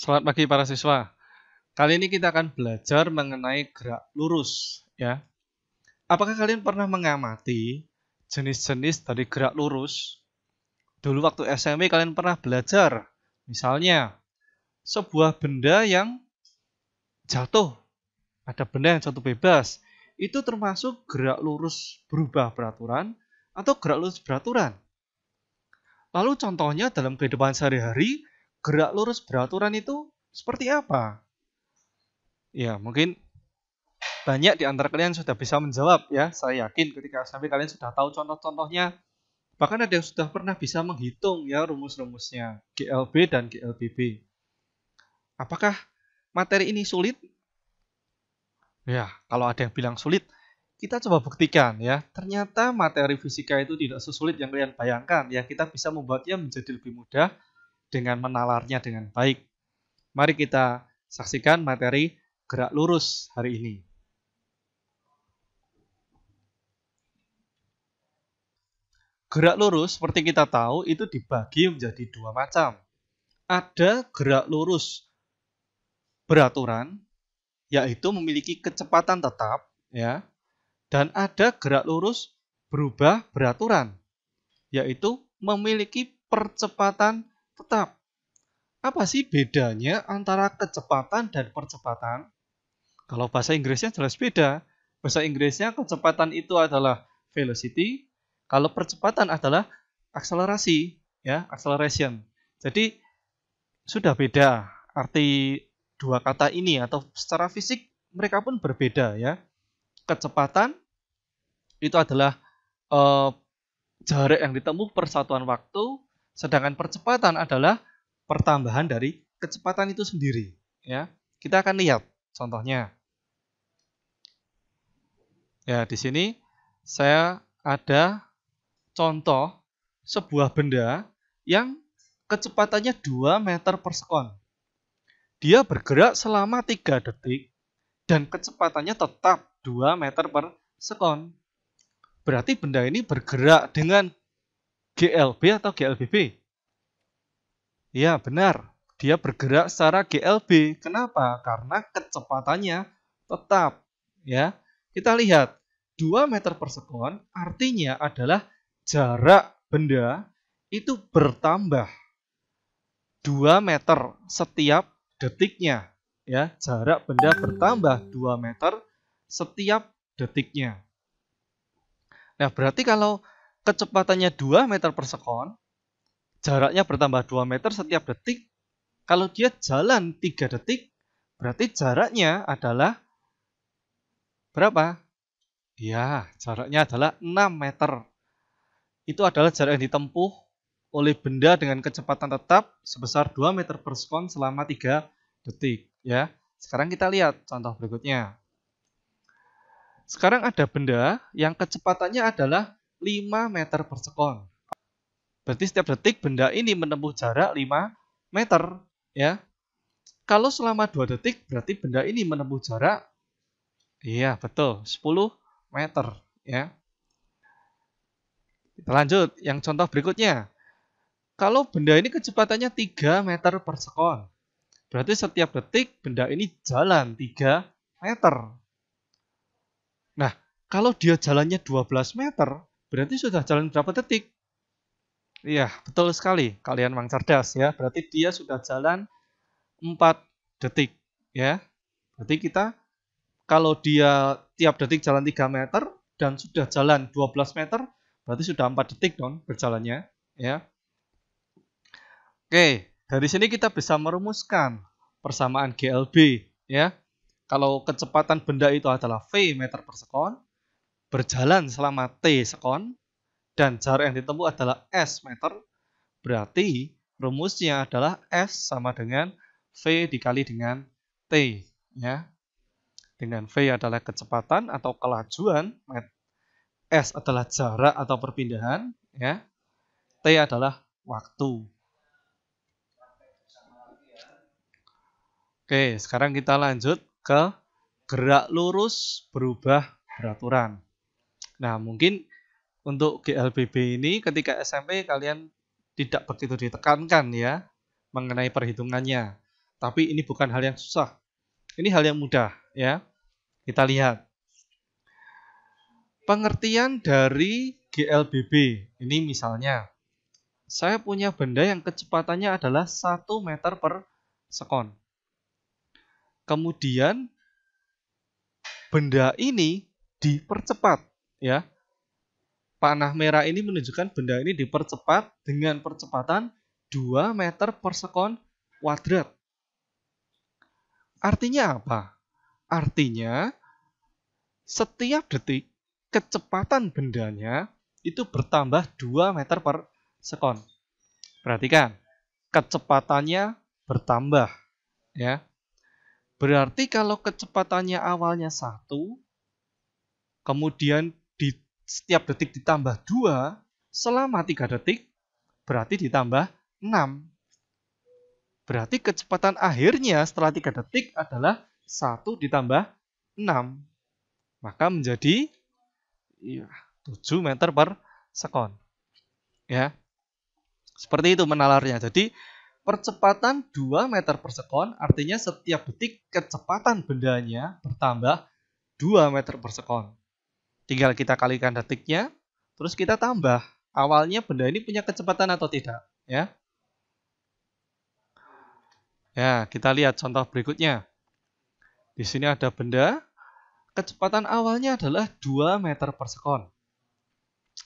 Selamat pagi para siswa. Kali ini kita akan belajar mengenai gerak lurus, ya. Apakah kalian pernah mengamati jenis-jenis dari gerak lurus? Dulu waktu SMP kalian pernah belajar, misalnya sebuah benda yang jatuh, ada benda yang jatuh bebas, itu termasuk gerak lurus berubah peraturan atau gerak lurus beraturan. Lalu contohnya dalam kehidupan sehari-hari gerak lurus beraturan itu seperti apa? Ya, mungkin banyak di antara kalian sudah bisa menjawab ya. Saya yakin ketika sampai kalian sudah tahu contoh-contohnya. Bahkan ada yang sudah pernah bisa menghitung ya rumus-rumusnya GLB dan GLBB. Apakah materi ini sulit? Ya, kalau ada yang bilang sulit, kita coba buktikan ya. Ternyata materi fisika itu tidak sesulit yang kalian bayangkan ya. Kita bisa membuatnya menjadi lebih mudah dengan menalarnya dengan baik. Mari kita saksikan materi gerak lurus hari ini. Gerak lurus seperti kita tahu itu dibagi menjadi dua macam. Ada gerak lurus beraturan yaitu memiliki kecepatan tetap ya dan ada gerak lurus berubah beraturan yaitu memiliki percepatan tetap. Apa sih bedanya antara kecepatan dan percepatan? Kalau bahasa Inggrisnya jelas beda. Bahasa Inggrisnya kecepatan itu adalah velocity, kalau percepatan adalah akselerasi, ya, acceleration. Jadi sudah beda arti dua kata ini atau secara fisik mereka pun berbeda ya. Kecepatan itu adalah eh, jarak yang ditempuh persatuan waktu, Sedangkan percepatan adalah pertambahan dari kecepatan itu sendiri. Ya, kita akan lihat contohnya. Ya, di sini saya ada contoh sebuah benda yang kecepatannya 2 meter per sekon. Dia bergerak selama 3 detik dan kecepatannya tetap 2 meter per sekon. Berarti benda ini bergerak dengan GLB atau GLBB? Ya, benar. Dia bergerak secara GLB. Kenapa? Karena kecepatannya tetap. Ya, kita lihat 2 meter per sekon artinya adalah jarak benda itu bertambah 2 meter setiap detiknya ya jarak benda bertambah 2 meter setiap detiknya nah berarti kalau kecepatannya 2 meter per sekon, jaraknya bertambah 2 meter setiap detik, kalau dia jalan 3 detik, berarti jaraknya adalah berapa? Ya, jaraknya adalah 6 meter. Itu adalah jarak yang ditempuh oleh benda dengan kecepatan tetap sebesar 2 meter per sekon selama 3 detik. Ya, Sekarang kita lihat contoh berikutnya. Sekarang ada benda yang kecepatannya adalah 5 meter per sekon. Berarti setiap detik benda ini menempuh jarak 5 meter. ya. Kalau selama 2 detik, berarti benda ini menempuh jarak, iya betul, 10 meter. ya. Kita lanjut, yang contoh berikutnya. Kalau benda ini kecepatannya 3 meter per sekon, berarti setiap detik benda ini jalan 3 meter. Nah, kalau dia jalannya 12 meter, Berarti sudah jalan berapa detik? Iya, betul sekali. Kalian memang cerdas ya. Berarti dia sudah jalan 4 detik ya. Berarti kita kalau dia tiap detik jalan 3 meter dan sudah jalan 12 meter, berarti sudah 4 detik dong berjalannya ya. Oke, dari sini kita bisa merumuskan persamaan GLB ya. Kalau kecepatan benda itu adalah V meter per sekon, berjalan selama T sekon dan jarak yang ditempuh adalah S meter, berarti rumusnya adalah S sama dengan V dikali dengan T. Ya. Dengan V adalah kecepatan atau kelajuan, S adalah jarak atau perpindahan, ya. T adalah waktu. Oke, sekarang kita lanjut ke gerak lurus berubah beraturan. Nah, mungkin untuk GLBB ini ketika SMP kalian tidak begitu ditekankan ya mengenai perhitungannya. Tapi ini bukan hal yang susah. Ini hal yang mudah ya. Kita lihat. Pengertian dari GLBB. Ini misalnya saya punya benda yang kecepatannya adalah 1 meter per sekon. Kemudian benda ini dipercepat ya panah merah ini menunjukkan benda ini dipercepat dengan percepatan 2 meter per sekon kuadrat. Artinya apa? Artinya setiap detik kecepatan bendanya itu bertambah 2 meter per sekon. Perhatikan, kecepatannya bertambah. ya. Berarti kalau kecepatannya awalnya satu, kemudian setiap detik ditambah 2 selama 3 detik, berarti ditambah 6. Berarti kecepatan akhirnya setelah 3 detik adalah 1 ditambah 6. Maka menjadi ya, 7 meter per sekon. Ya. Seperti itu menalarnya. Jadi percepatan 2 meter per sekon artinya setiap detik kecepatan bendanya bertambah 2 meter per sekon. Tinggal kita kalikan detiknya, terus kita tambah. Awalnya benda ini punya kecepatan atau tidak, ya. Ya, kita lihat contoh berikutnya. Di sini ada benda, kecepatan awalnya adalah 2 meter per sekon.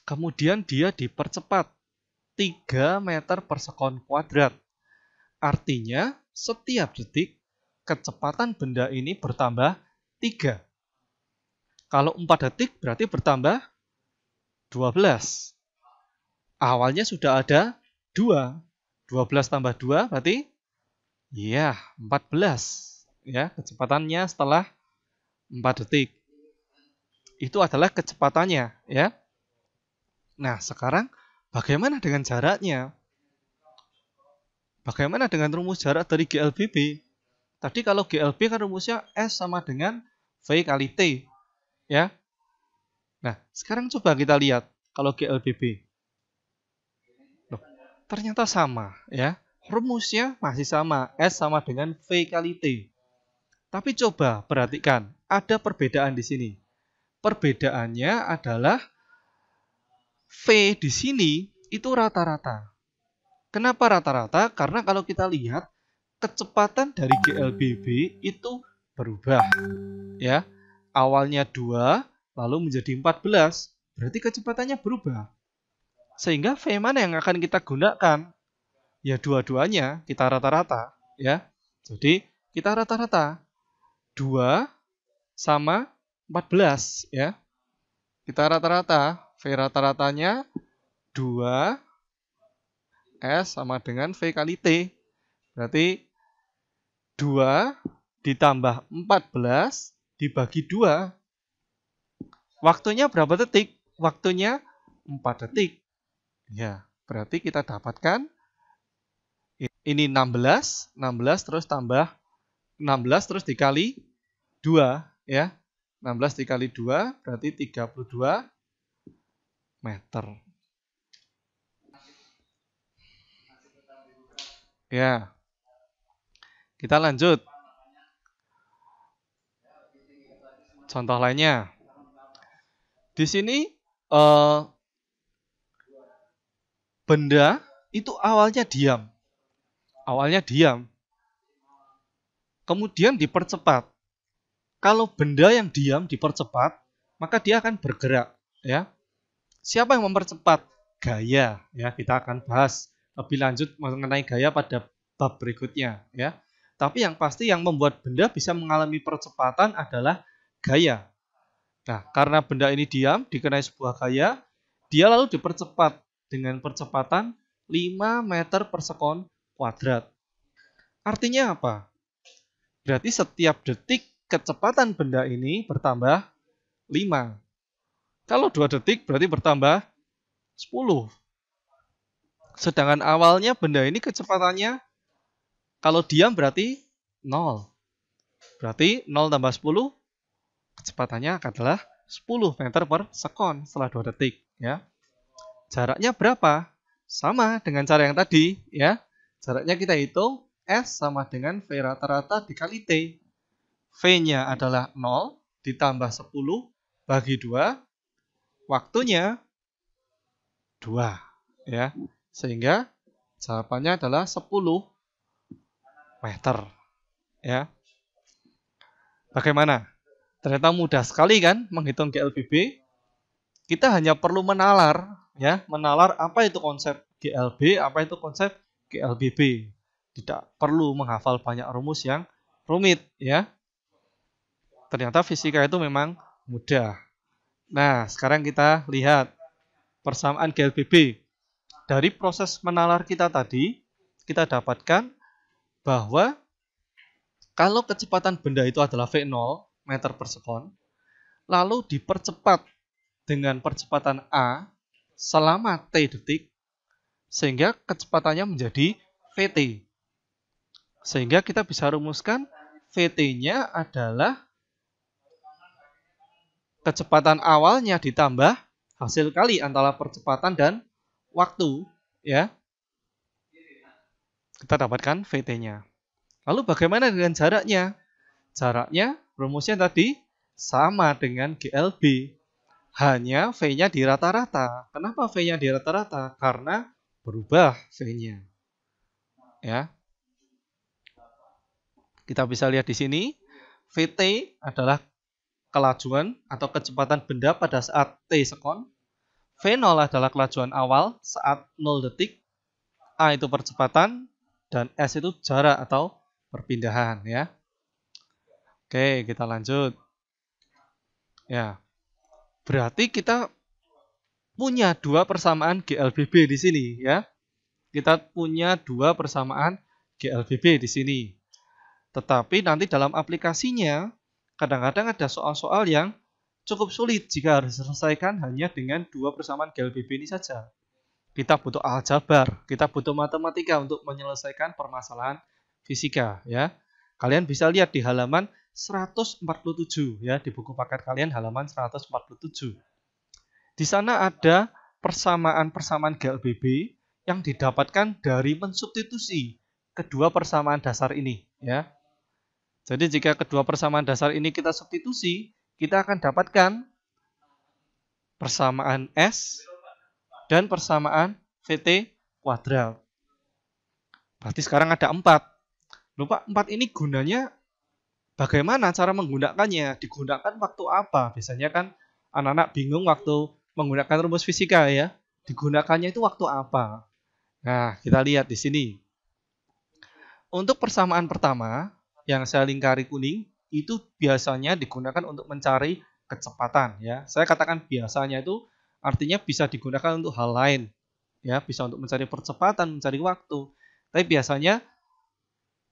Kemudian dia dipercepat 3 meter per sekon kuadrat. Artinya, setiap detik kecepatan benda ini bertambah 3. Kalau 4 detik berarti bertambah 12. Awalnya sudah ada 2. 12 tambah 2 berarti iya 14 ya kecepatannya setelah 4 detik. Itu adalah kecepatannya ya. Nah, sekarang bagaimana dengan jaraknya? Bagaimana dengan rumus jarak dari GLBB? Tadi kalau GLB kan rumusnya S sama dengan V kali T. Ya. Nah, sekarang coba kita lihat kalau GLBB. Loh, ternyata sama ya. Rumusnya masih sama, S sama dengan V kali T. Tapi coba perhatikan, ada perbedaan di sini. Perbedaannya adalah V di sini itu rata-rata. Kenapa rata-rata? Karena kalau kita lihat kecepatan dari GLBB itu berubah, ya awalnya 2 lalu menjadi 14, berarti kecepatannya berubah. Sehingga V mana yang akan kita gunakan? Ya dua-duanya kita rata-rata, ya. Jadi kita rata-rata 2 sama 14, ya. Kita rata-rata, V rata-ratanya 2 S sama dengan V kali T. Berarti 2 ditambah 14 dibagi dua, waktunya berapa detik? Waktunya 4 detik. Ya, berarti kita dapatkan ini 16, 16 terus tambah 16 terus dikali 2 ya. 16 dikali 2 berarti 32 meter. Ya. Kita lanjut. Contoh lainnya, di sini uh, benda itu awalnya diam, awalnya diam, kemudian dipercepat. Kalau benda yang diam dipercepat, maka dia akan bergerak, ya. Siapa yang mempercepat? Gaya, ya. Kita akan bahas lebih lanjut mengenai gaya pada bab berikutnya, ya. Tapi yang pasti yang membuat benda bisa mengalami percepatan adalah gaya. Nah, karena benda ini diam, dikenai sebuah gaya, dia lalu dipercepat dengan percepatan 5 meter per sekon kuadrat. Artinya apa? Berarti setiap detik kecepatan benda ini bertambah 5. Kalau 2 detik berarti bertambah 10. Sedangkan awalnya benda ini kecepatannya kalau diam berarti 0. Berarti 0 tambah 10 kecepatannya adalah 10 meter per sekon setelah 2 detik ya. Jaraknya berapa? Sama dengan cara yang tadi ya. Jaraknya kita hitung S sama dengan V rata-rata dikali T. V-nya adalah 0 ditambah 10 bagi 2. Waktunya 2 ya. Sehingga jawabannya adalah 10 meter ya. Bagaimana? Ternyata mudah sekali kan menghitung GLBB. Kita hanya perlu menalar ya, menalar apa itu konsep GLB, apa itu konsep GLBB. Tidak perlu menghafal banyak rumus yang rumit ya. Ternyata fisika itu memang mudah. Nah, sekarang kita lihat persamaan GLBB. Dari proses menalar kita tadi, kita dapatkan bahwa kalau kecepatan benda itu adalah V0, meter per sekon, lalu dipercepat dengan percepatan A selama T detik, sehingga kecepatannya menjadi VT. Sehingga kita bisa rumuskan VT-nya adalah kecepatan awalnya ditambah hasil kali antara percepatan dan waktu. ya Kita dapatkan VT-nya. Lalu bagaimana dengan jaraknya? Jaraknya rumusnya tadi sama dengan GLB. Hanya V-nya di rata-rata. Kenapa V-nya di rata-rata? Karena berubah V-nya. Ya. Kita bisa lihat di sini, VT adalah kelajuan atau kecepatan benda pada saat T sekon. V0 adalah kelajuan awal saat 0 detik. A itu percepatan dan S itu jarak atau perpindahan ya. Oke, kita lanjut. Ya. Berarti kita punya dua persamaan GLBB di sini ya. Kita punya dua persamaan GLBB di sini. Tetapi nanti dalam aplikasinya kadang-kadang ada soal-soal yang cukup sulit jika harus diselesaikan hanya dengan dua persamaan GLBB ini saja. Kita butuh aljabar, kita butuh matematika untuk menyelesaikan permasalahan fisika ya. Kalian bisa lihat di halaman 147 ya di buku paket kalian halaman 147. Di sana ada persamaan-persamaan GLBB yang didapatkan dari mensubstitusi kedua persamaan dasar ini ya. Jadi jika kedua persamaan dasar ini kita substitusi, kita akan dapatkan persamaan S dan persamaan VT kuadrat. Berarti sekarang ada 4. Lupa empat ini gunanya Bagaimana cara menggunakannya? Digunakan waktu apa? Biasanya kan anak-anak bingung waktu menggunakan rumus fisika ya. Digunakannya itu waktu apa? Nah, kita lihat di sini. Untuk persamaan pertama, yang saya lingkari kuning, itu biasanya digunakan untuk mencari kecepatan ya. Saya katakan biasanya itu artinya bisa digunakan untuk hal lain ya, bisa untuk mencari percepatan, mencari waktu. Tapi biasanya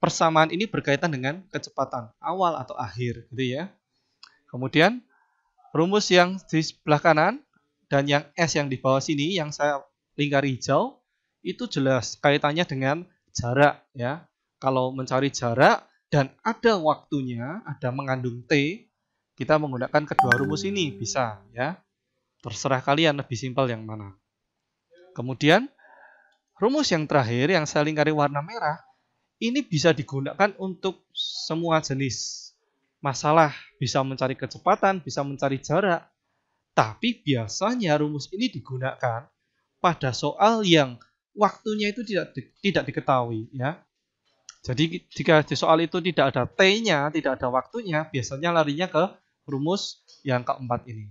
persamaan ini berkaitan dengan kecepatan awal atau akhir gitu ya. Kemudian rumus yang di sebelah kanan dan yang S yang di bawah sini yang saya lingkari hijau itu jelas kaitannya dengan jarak ya. Kalau mencari jarak dan ada waktunya, ada mengandung T, kita menggunakan kedua rumus ini bisa ya. Terserah kalian lebih simpel yang mana. Kemudian rumus yang terakhir yang saya lingkari warna merah ini bisa digunakan untuk semua jenis masalah, bisa mencari kecepatan, bisa mencari jarak. Tapi biasanya rumus ini digunakan pada soal yang waktunya itu tidak di, tidak diketahui ya. Jadi jika di soal itu tidak ada t-nya, tidak ada waktunya, biasanya larinya ke rumus yang keempat ini.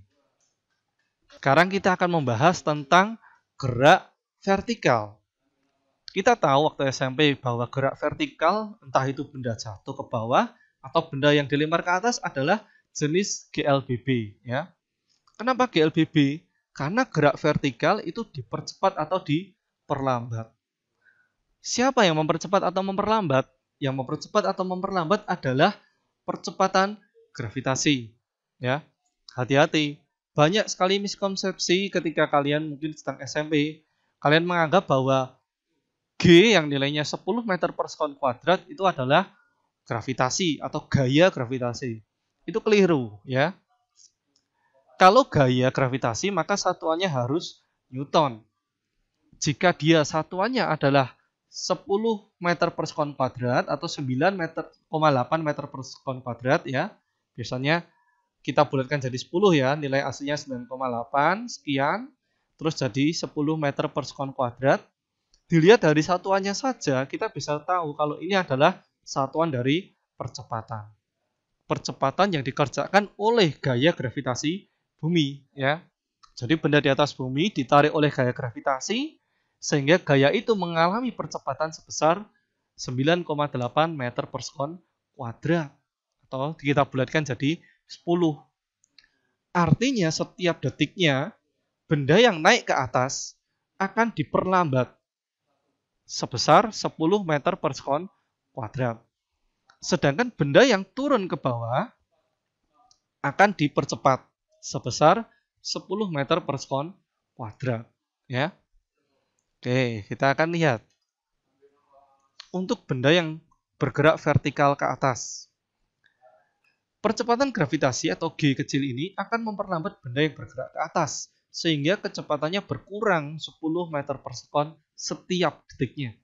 Sekarang kita akan membahas tentang gerak vertikal. Kita tahu waktu SMP bahwa gerak vertikal entah itu benda jatuh ke bawah atau benda yang dilempar ke atas adalah jenis GLBB ya. Kenapa GLBB? Karena gerak vertikal itu dipercepat atau diperlambat. Siapa yang mempercepat atau memperlambat? Yang mempercepat atau memperlambat adalah percepatan gravitasi ya. Hati-hati. Banyak sekali miskonsepsi ketika kalian mungkin sedang SMP, kalian menganggap bahwa G yang nilainya 10 meter per sekon kuadrat itu adalah gravitasi atau gaya gravitasi. Itu keliru ya. Kalau gaya gravitasi maka satuannya harus Newton. Jika dia satuannya adalah 10 meter per sekon kuadrat atau 9 meter, 8 meter per sekon kuadrat ya. Biasanya kita bulatkan jadi 10 ya, nilai aslinya 9,8 sekian, terus jadi 10 meter per sekon kuadrat dilihat dari satuannya saja kita bisa tahu kalau ini adalah satuan dari percepatan. Percepatan yang dikerjakan oleh gaya gravitasi bumi ya. Jadi benda di atas bumi ditarik oleh gaya gravitasi sehingga gaya itu mengalami percepatan sebesar 9,8 meter per sekon kuadrat atau kita bulatkan jadi 10. Artinya setiap detiknya benda yang naik ke atas akan diperlambat sebesar 10 meter per sekon kuadrat. Sedangkan benda yang turun ke bawah akan dipercepat sebesar 10 meter per sekon kuadrat. Ya. Oke, kita akan lihat. Untuk benda yang bergerak vertikal ke atas, percepatan gravitasi atau G kecil ini akan memperlambat benda yang bergerak ke atas sehingga kecepatannya berkurang 10 meter per sekon setiap detiknya.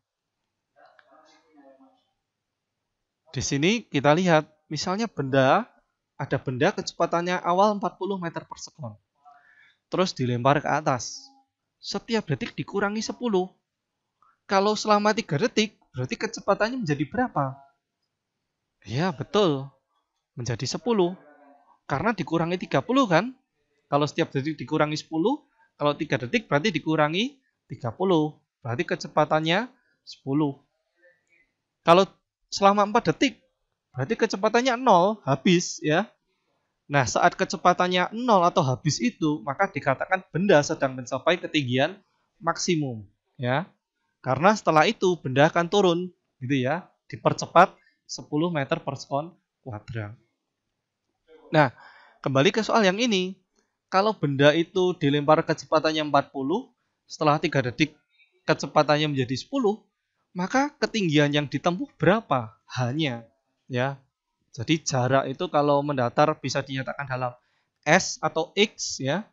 Di sini kita lihat, misalnya benda, ada benda kecepatannya awal 40 meter per sekon. Terus dilempar ke atas. Setiap detik dikurangi 10. Kalau selama 3 detik, berarti kecepatannya menjadi berapa? Ya, betul. Menjadi 10. Karena dikurangi 30 kan? Kalau setiap detik dikurangi 10, kalau 3 detik berarti dikurangi 30. Berarti kecepatannya 10. Kalau selama 4 detik, berarti kecepatannya 0, habis ya. Nah, saat kecepatannya 0 atau habis itu, maka dikatakan benda sedang mencapai ketinggian maksimum, ya. Karena setelah itu benda akan turun, gitu ya, dipercepat 10 meter per sekon kuadrat. Nah, kembali ke soal yang ini kalau benda itu dilempar kecepatannya 40, setelah 3 detik kecepatannya menjadi 10, maka ketinggian yang ditempuh berapa? Hanya ya. Jadi jarak itu kalau mendatar bisa dinyatakan dalam S atau X ya.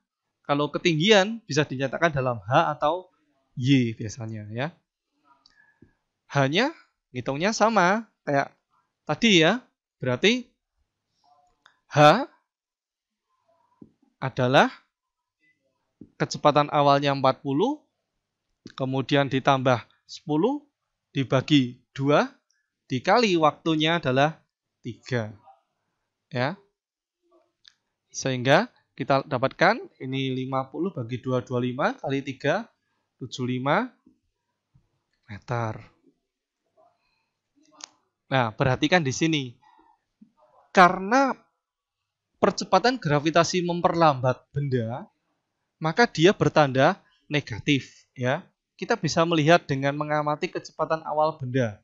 Kalau ketinggian bisa dinyatakan dalam H atau Y biasanya ya. Hanya hitungnya sama kayak tadi ya. Berarti H adalah kecepatan awalnya 40, kemudian ditambah 10, dibagi 2, dikali waktunya adalah 3. Ya. Sehingga kita dapatkan ini 50 bagi 2, 25 kali 3, 75 meter. Nah, perhatikan di sini. Karena percepatan gravitasi memperlambat benda, maka dia bertanda negatif, ya. Kita bisa melihat dengan mengamati kecepatan awal benda.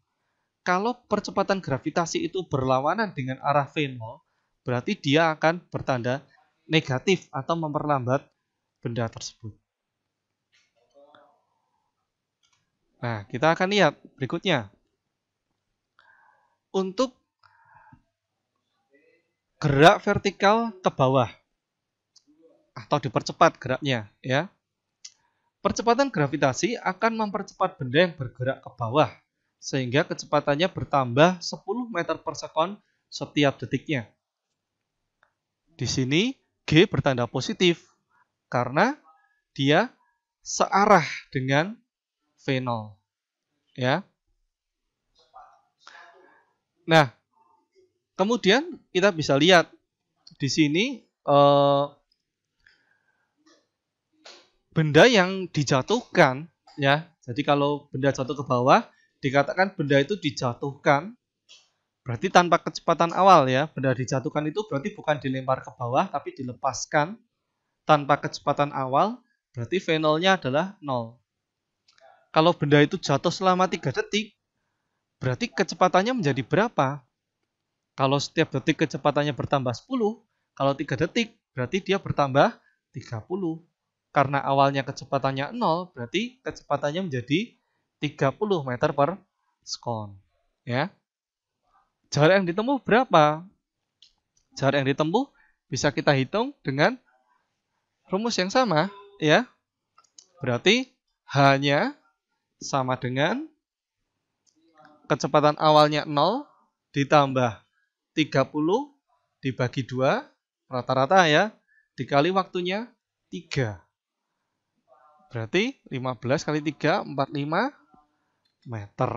Kalau percepatan gravitasi itu berlawanan dengan arah V0, berarti dia akan bertanda negatif atau memperlambat benda tersebut. Nah, kita akan lihat berikutnya. Untuk gerak vertikal ke bawah atau dipercepat geraknya ya. Percepatan gravitasi akan mempercepat benda yang bergerak ke bawah sehingga kecepatannya bertambah 10 meter per sekon setiap detiknya. Di sini G bertanda positif karena dia searah dengan V0. Ya. Nah, Kemudian kita bisa lihat di sini eh, benda yang dijatuhkan ya. Jadi kalau benda jatuh ke bawah dikatakan benda itu dijatuhkan berarti tanpa kecepatan awal ya. Benda dijatuhkan itu berarti bukan dilempar ke bawah tapi dilepaskan tanpa kecepatan awal berarti v nya adalah 0. Kalau benda itu jatuh selama 3 detik berarti kecepatannya menjadi berapa? Kalau setiap detik kecepatannya bertambah 10, kalau 3 detik berarti dia bertambah 30. Karena awalnya kecepatannya 0, berarti kecepatannya menjadi 30 meter per sekon. Ya. Jarak yang ditempuh berapa? Jarak yang ditempuh bisa kita hitung dengan rumus yang sama, ya. Berarti hanya sama dengan kecepatan awalnya 0 ditambah 30 dibagi 2 rata-rata ya dikali waktunya 3 berarti 15 kali 3 45 meter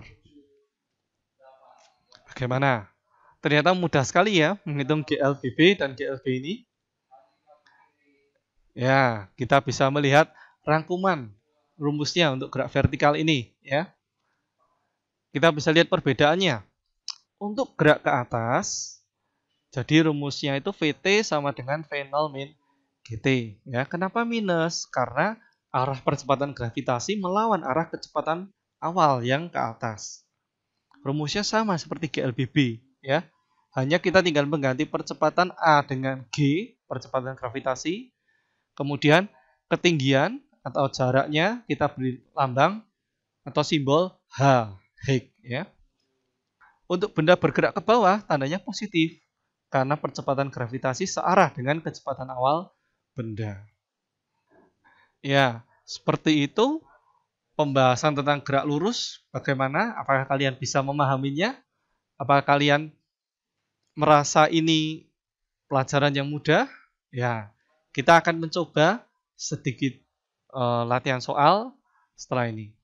bagaimana ternyata mudah sekali ya menghitung GLBB dan GLB ini ya kita bisa melihat rangkuman rumusnya untuk gerak vertikal ini ya kita bisa lihat perbedaannya untuk gerak ke atas, jadi rumusnya itu VT sama dengan V0 min GT. Ya, kenapa minus? Karena arah percepatan gravitasi melawan arah kecepatan awal yang ke atas. Rumusnya sama seperti GLBB, ya. Hanya kita tinggal mengganti percepatan A dengan G, percepatan gravitasi. Kemudian ketinggian atau jaraknya kita beri lambang atau simbol H, h ya. Untuk benda bergerak ke bawah, tandanya positif karena percepatan gravitasi searah dengan kecepatan awal benda. Ya, seperti itu pembahasan tentang gerak lurus. Bagaimana? Apakah kalian bisa memahaminya? Apakah kalian merasa ini pelajaran yang mudah? Ya, kita akan mencoba sedikit uh, latihan soal setelah ini.